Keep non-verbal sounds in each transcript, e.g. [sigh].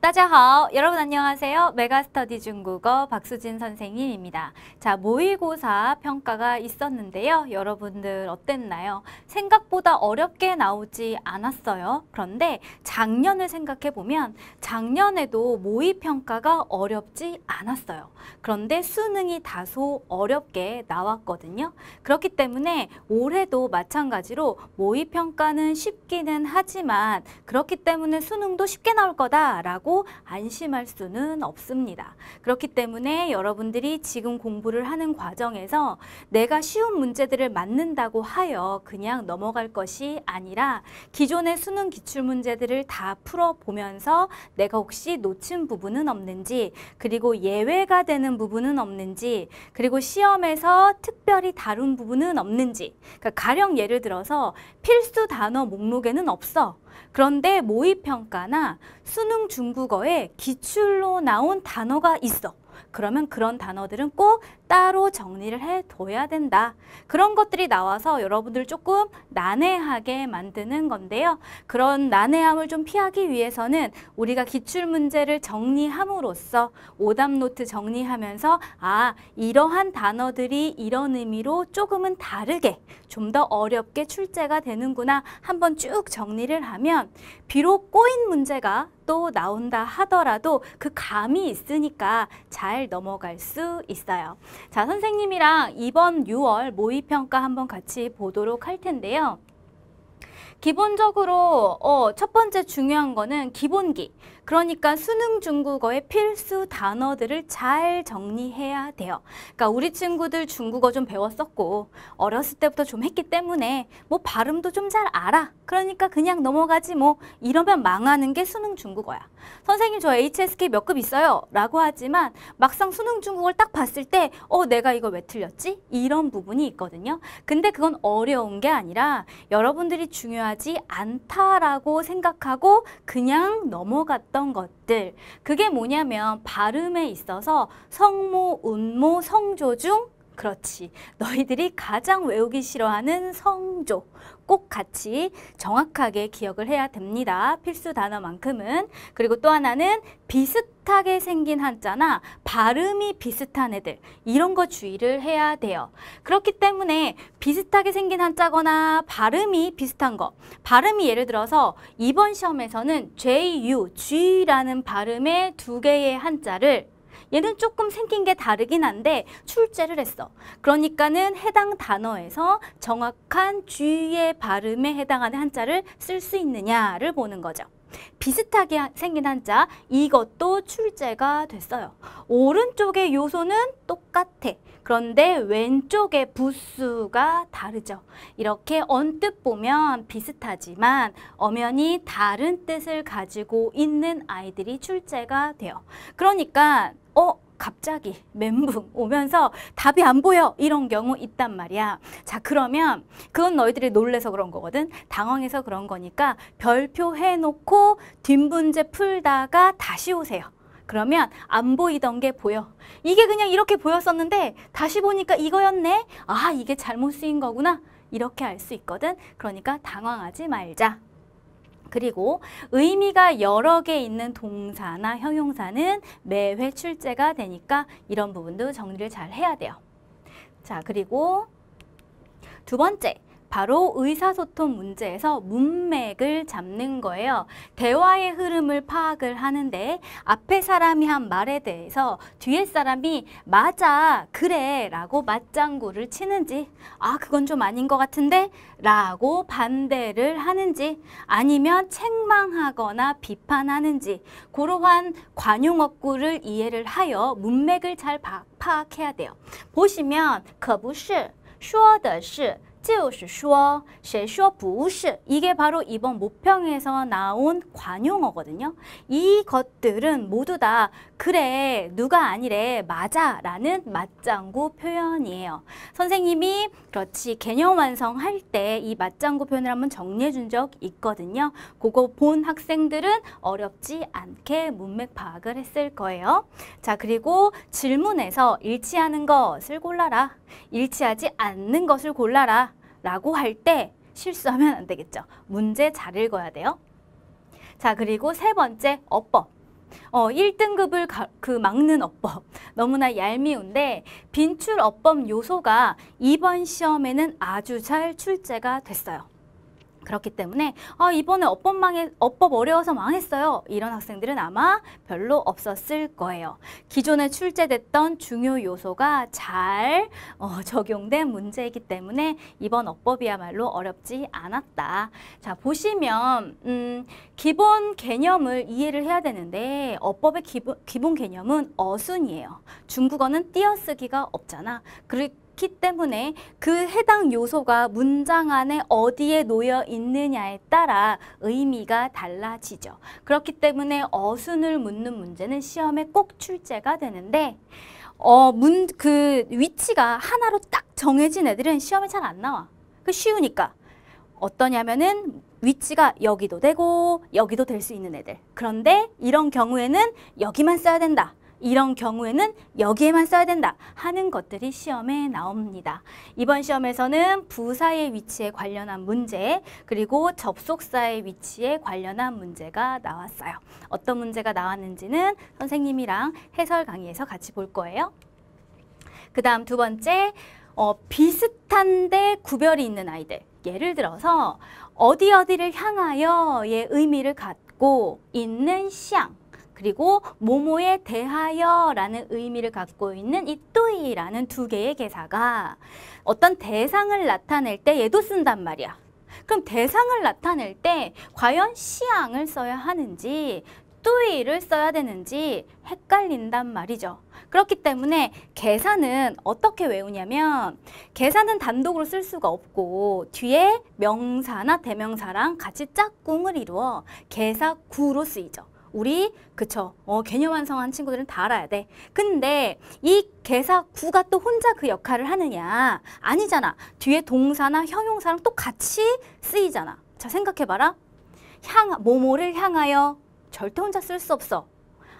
따자하오 여러분 안녕하세요. 메가스터디 중국어 박수진 선생님입니다. 자 모의고사 평가가 있었는데요. 여러분들 어땠나요? 생각보다 어렵게 나오지 않았어요. 그런데 작년을 생각해보면 작년에도 모의평가가 어렵지 않았어요. 그런데 수능이 다소 어렵게 나왔거든요. 그렇기 때문에 올해도 마찬가지로 모의평가는 쉽기는 하지만 그렇기 때문에 수능도 쉽게 나올 거다라고 있다고 안심할 수는 없습니다. 그렇기 때문에 여러분들이 지금 공부를 하는 과정에서 내가 쉬운 문제들을 맞는다고 하여 그냥 넘어갈 것이 아니라 기존의 수능 기출문제들을 다 풀어보면서 내가 혹시 놓친 부분은 없는지 그리고 예외가 되는 부분은 없는지 그리고 시험에서 특별히 다룬 부분은 없는지 그러니까 가령 예를 들어서 필수 단어 목록에는 없어 그런데 모의평가나 수능 중국어에 기출로 나온 단어가 있어. 그러면 그런 단어들은 꼭 따로 정리를 해둬야 된다. 그런 것들이 나와서 여러분들 조금 난해하게 만드는 건데요. 그런 난해함을 좀 피하기 위해서는 우리가 기출문제를 정리함으로써 오답노트 정리하면서 아 이러한 단어들이 이런 의미로 조금은 다르게 좀 더 어렵게 출제가 되는구나 한번 쭉 정리를 하면 비록 꼬인 문제가 또 나온다 하더라도 그 감이 있으니까 잘 넘어갈 수 있어요. 자, 선생님이랑 이번 6월 모의평가 한번 같이 보도록 할 텐데요. 기본적으로 어, 첫 번째 중요한 거는 기본기. 그러니까 수능 중국어의 필수 단어들을 잘 정리해야 돼요. 그러니까 우리 친구들 중국어 좀 배웠었고 어렸을 때부터 좀 했기 때문에 뭐 발음도 좀 잘 알아. 그러니까 그냥 넘어가지 뭐 이러면 망하는 게 수능 중국어야. 선생님 저 HSK 몇 급 있어요? 라고 하지만 막상 수능 중국어를 딱 봤을 때 어 내가 이거왜 틀렸지? 이런 부분이 있거든요. 근데 그건 어려운 게 아니라 여러분들이 중요하지 않다라고 생각하고 그냥 넘어갔던 있던 것들 그게 뭐냐면 발음에 있어서 성모, 음모, 성조 중 그렇지. 너희들이 가장 외우기 싫어하는 성조. 꼭 같이 정확하게 기억을 해야 됩니다. 필수 단어만큼은. 그리고 또 하나는 비슷 비슷하게 생긴 한자나 발음이 비슷한 애들 이런 거 주의를 해야 돼요. 그렇기 때문에 비슷하게 생긴 한자거나 발음이 비슷한 거 발음이 예를 들어서 이번 시험에서는 JU, G라는 발음의 두 개의 한자를 얘는 조금 생긴 게 다르긴 한데 출제를 했어. 그러니까는 해당 단어에서 정확한 G의 발음에 해당하는 한자를 쓸 수 있느냐를 보는 거죠. 비슷하게 생긴 한자 이것도 출제가 됐어요. 오른쪽의 요소는 똑같아. 그런데 왼쪽의 부수가 다르죠. 이렇게 언뜻 보면 비슷하지만 엄연히 다른 뜻을 가지고 있는 아이들이 출제가 돼요. 그러니까 어 갑자기 멘붕 오면서 답이 안 보여 이런 경우 있단 말이야. 자 그러면 그건 너희들이 놀래서 그런 거거든. 당황해서 그런 거니까 별표 해놓고 뒷문제 풀다가 다시 오세요. 그러면 안 보이던 게 보여. 이게 그냥 이렇게 보였었는데 다시 보니까 이거였네. 아 이게 잘못 쓰인 거구나. 이렇게 알 수 있거든. 그러니까 당황하지 말자. 그리고 의미가 여러 개 있는 동사나 형용사는 매회 출제가 되니까 이런 부분도 정리를 잘 해야 돼요. 자, 그리고 두 번째, 바로 의사소통 문제에서 문맥을 잡는 거예요. 대화의 흐름을 파악을 하는데 앞에 사람이 한 말에 대해서 뒤에 사람이 맞아, 그래 라고 맞장구를 치는지 아, 그건 좀 아닌 것 같은데 라고 반대를 하는지 아니면 책망하거나 비판하는지 그러한 관용어구를 이해를 하여 문맥을 잘 파악해야 돼요. 보시면 可不是说的是就是说,谁说不是 이게 바로 이번 모평에서 나온 관용어거든요. 이것들은 모두 다 그래, 누가 아니래, 맞아 라는 맞장구 표현이에요. 선생님이 그렇지 개념 완성할 때 이 맞장구 표현을 한번 정리해 준 적 있거든요. 그거 본 학생들은 어렵지 않게 문맥 파악을 했을 거예요. 자, 그리고 질문에서 일치하는 것을 골라라, 일치하지 않는 것을 골라라 라고 할 때 실수하면 안 되겠죠. 문제 잘 읽어야 돼요. 자, 그리고 세 번째, 어법. 어, 1등급을 가, 그 막는 어법. [laughs] 너무나 얄미운데 빈출 어법 요소가 이번 시험에는 아주 잘 출제가 됐어요. 그렇기 때문에 아, 이번에 어법 망해 어법 어려워서 망했어요. 이런 학생들은 아마 별로 없었을 거예요. 기존에 출제됐던 중요 요소가 잘 어, 적용된 문제이기 때문에 이번 어법이야말로 어렵지 않았다. 자 보시면 음, 기본 개념을 이해를 해야 되는데 어법의 기본, 기본 개념은 어순이에요. 중국어는 띄어쓰기가 없잖아. 그리고 않기 때문에 그 해당 요소가 문장 안에 어디에 놓여 있느냐에 따라 의미가 달라지죠. 그렇기 때문에 어순을 묻는 문제는 시험에 꼭 출제가 되는데 어, 문, 그 위치가 하나로 딱 정해진 애들은 시험에 잘 안 나와. 그 쉬우니까. 어떠냐면은 위치가 여기도 되고 여기도 될 수 있는 애들. 그런데 이런 경우에는 여기만 써야 된다. 이런 경우에는 여기에만 써야 된다 하는 것들이 시험에 나옵니다. 이번 시험에서는 부사의 위치에 관련한 문제 그리고 접속사의 위치에 관련한 문제가 나왔어요. 어떤 문제가 나왔는지는 선생님이랑 해설 강의에서 같이 볼 거예요. 그 다음 두 번째 어, 비슷한데 구별이 있는 아이들 예를 들어서 어디 어디를 향하여의 의미를 갖고 있는 시향 그리고 모모에 대하여라는 의미를 갖고 있는 이또이라는 두 개의 개사가 어떤 대상을 나타낼 때 얘도 쓴단 말이야. 그럼 대상을 나타낼 때 과연 시앙을 써야 하는지 또이를 써야 되는지 헷갈린단 말이죠. 그렇기 때문에 계산은 어떻게 외우냐면 계산은 단독으로 쓸 수가 없고 뒤에 명사나 대명사랑 같이 짝꿍을 이루어 계사구로 쓰이죠. 우리 그쵸 어, 개념 완성한 친구들은 다 알아야 돼 근데 이 개사구가 또 혼자 그 역할을 하느냐 아니잖아 뒤에 동사나 형용사랑 또 같이 쓰이잖아 자 생각해봐라 향 모모를 향하여 절대 혼자 쓸 수 없어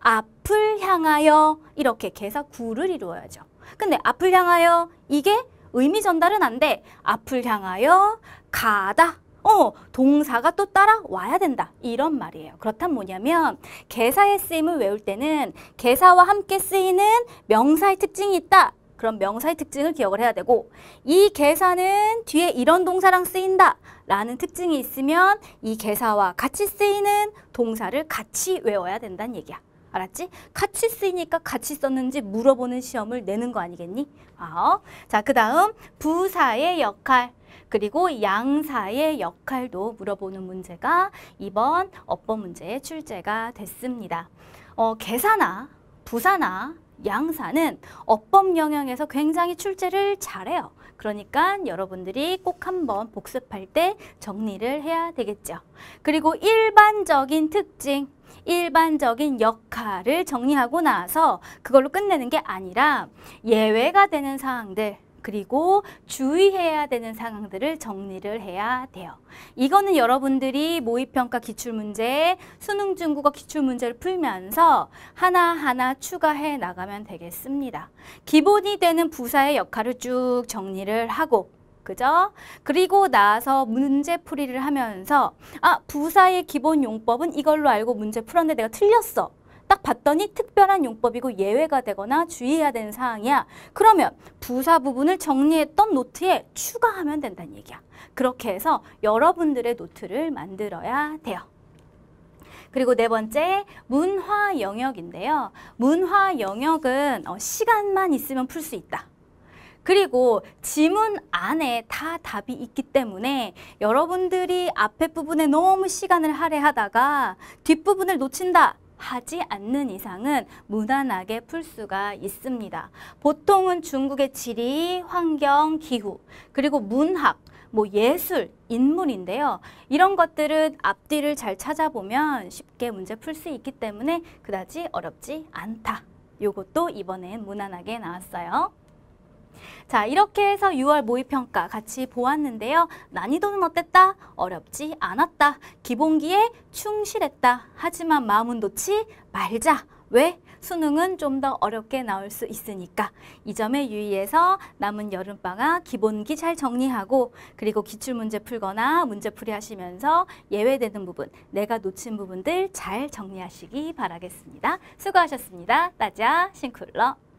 앞을 향하여 이렇게 개사구를 이루어야죠 근데 앞을 향하여 이게 의미 전달은 안돼 앞을 향하여 가다 어, 동사가 또 따라와야 된다. 이런 말이에요. 그렇다면 뭐냐면 개사의 쓰임을 외울 때는 개사와 함께 쓰이는 명사의 특징이 있다. 그럼 명사의 특징을 기억을 해야 되고 이 개사는 뒤에 이런 동사랑 쓰인다 라는 특징이 있으면 이 개사와 같이 쓰이는 동사를 같이 외워야 된다는 얘기야. 알았지? 같이 쓰이니까 같이 썼는지 물어보는 시험을 내는 거 아니겠니? 아, 어. 자, 그 다음 부사의 역할. 그리고 양사의 역할도 물어보는 문제가 이번 어법 문제에 출제가 됐습니다. 어, 계사나 부사나 양사는 어법 영역에서 굉장히 출제를 잘해요. 그러니까 여러분들이 꼭 한번 복습할 때 정리를 해야 되겠죠. 그리고 일반적인 특징, 일반적인 역할을 정리하고 나서 그걸로 끝내는 게 아니라 예외가 되는 사항들, 그리고 주의해야 되는 상황들을 정리를 해야 돼요. 이거는 여러분들이 모의평가 기출문제, 수능 중국어 기출문제를 풀면서 하나하나 추가해 나가면 되겠습니다. 기본이 되는 부사의 역할을 쭉 정리를 하고 그죠? 그리고 나서 문제풀이를 하면서 아 부사의 기본 용법은 이걸로 알고 문제 풀었는데 내가 틀렸어. 딱 봤더니 특별한 용법이고 예외가 되거나 주의해야 되는 사항이야. 그러면 부사 부분을 정리했던 노트에 추가하면 된다는 얘기야. 그렇게 해서 여러분들의 노트를 만들어야 돼요. 그리고 네 번째 문화 영역인데요. 문화 영역은 어, 시간만 있으면 풀 수 있다. 그리고 지문 안에 다 답이 있기 때문에 여러분들이 앞에 부분에 너무 시간을 할애하다가 뒷부분을 놓친다 하지 않는 이상은 무난하게 풀 수가 있습니다. 보통은 중국의 지리, 환경, 기후, 그리고 문학, 뭐 예술, 인물인데요. 이런 것들은 앞뒤를 잘 찾아보면 쉽게 문제 풀 수 있기 때문에 그다지 어렵지 않다. 요것도 이번엔 무난하게 나왔어요. 자, 이렇게 해서 6월 모의평가 같이 보았는데요. 난이도는 어땠다? 어렵지 않았다. 기본기에 충실했다. 하지만 마음은 놓지 말자. 왜? 수능은 좀 더 어렵게 나올 수 있으니까 이 점에 유의해서 남은 여름방학 기본기 잘 정리하고 그리고 기출문제 풀거나 문제풀이 하시면서 예외되는 부분, 내가 놓친 부분들 잘 정리하시기 바라겠습니다. 수고하셨습니다. 따자, 싱쿨러.